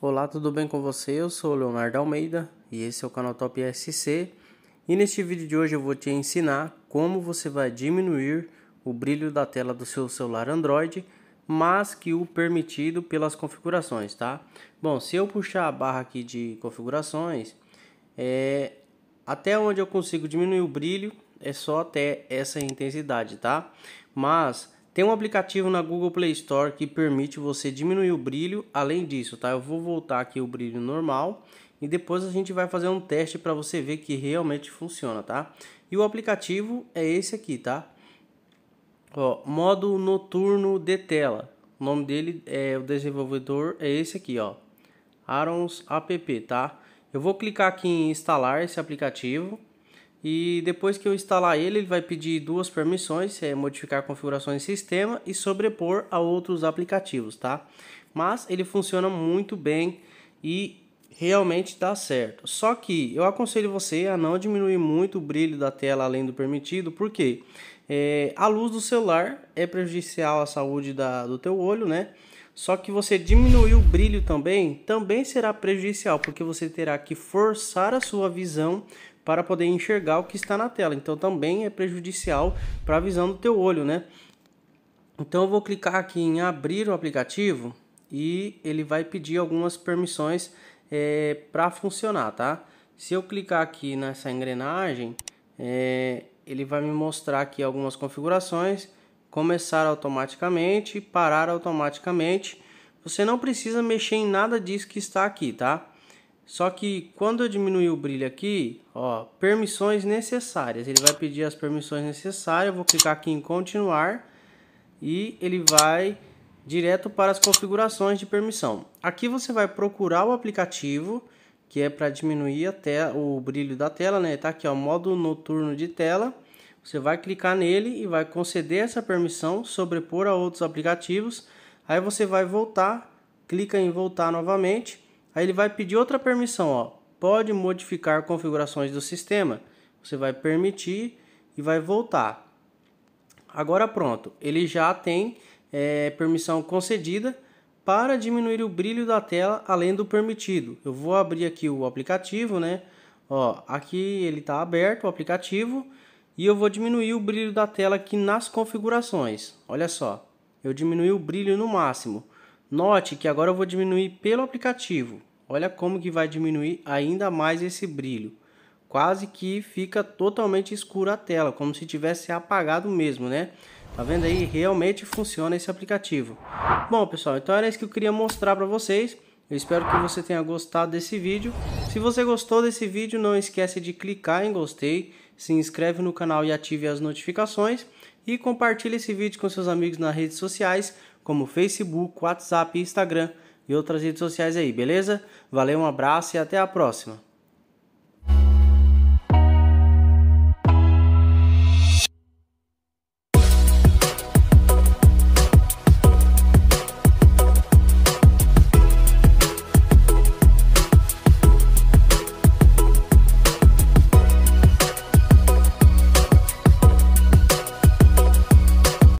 Olá, tudo bem com você? Eu sou o Leonardo Almeida e esse é o canal Top SC. E neste vídeo de hoje eu vou te ensinar como você vai diminuir o brilho da tela do seu celular Android, mas que o permitido pelas configurações, tá? Bom, se eu puxar a barra aqui de configurações, é, até onde eu consigo diminuir o brilho é só até essa intensidade, tá? Mas tem um aplicativo na Google Play Store que permite você diminuir o brilho. Além disso, tá? Eu vou voltar aqui o brilho normal e depois a gente vai fazer um teste para você ver que realmente funciona, tá? E o aplicativo é esse aqui, tá? Ó, modo noturno de tela. O nome dele é o desenvolvedor é esse aqui, ó. Arons App, tá? Eu vou clicar aqui em instalar esse aplicativo e depois que eu instalar ele, ele vai pedir duas permissões, é modificar configurações de sistema e sobrepor a outros aplicativos, tá? Mas ele funciona muito bem e realmente dá certo. Só que eu aconselho você a não diminuir muito o brilho da tela além do permitido, porque é, a luz do celular é prejudicial à saúde da, do teu olho, né? Só que você diminuir o brilho também, também será prejudicial, porque você terá que forçar a sua visão para poder enxergar o que está na tela. Então também é prejudicial para a visão do teu olho, né? Então eu vou clicar aqui em abrir o aplicativo e ele vai pedir algumas permissões é, para funcionar, tá? Se eu clicar aqui nessa engrenagem, é, ele vai me mostrar aqui algumas configurações começar automaticamente, parar automaticamente. Você não precisa mexer em nada disso que está aqui, tá? Só que quando eu diminuir o brilho aqui, ó, permissões necessárias. Ele vai pedir as permissões necessárias. Eu vou clicar aqui em continuar e ele vai direto para as configurações de permissão. Aqui você vai procurar o aplicativo, que é para diminuir até o brilho da tela, né? Tá aqui, ó, modo noturno de tela. Você vai clicar nele e vai conceder essa permissão, sobrepor a outros aplicativos. Aí você vai voltar, clica em voltar novamente. Aí ele vai pedir outra permissão, ó. Pode modificar configurações do sistema. Você vai permitir e vai voltar. Agora pronto, ele já tem é, permissão concedida para diminuir o brilho da tela além do permitido. Eu vou abrir aqui o aplicativo, né? Ó, aqui ele está aberto o aplicativo. E eu vou diminuir o brilho da tela aqui nas configurações. Olha só, eu diminui o brilho no máximo. Note que agora eu vou diminuir pelo aplicativo. Olha como que vai diminuir ainda mais esse brilho. Quase que fica totalmente escura a tela, como se tivesse apagado mesmo, né? Tá vendo aí? Realmente funciona esse aplicativo. Bom, pessoal, então era isso que eu queria mostrar para vocês. Eu espero que você tenha gostado desse vídeo. Se você gostou desse vídeo, não esquece de clicar em gostei se inscreve no canal e ative as notificações e compartilhe esse vídeo com seus amigos nas redes sociais, como Facebook, WhatsApp, Instagram e outras redes sociais aí, beleza? Valeu, um abraço e até a próxima!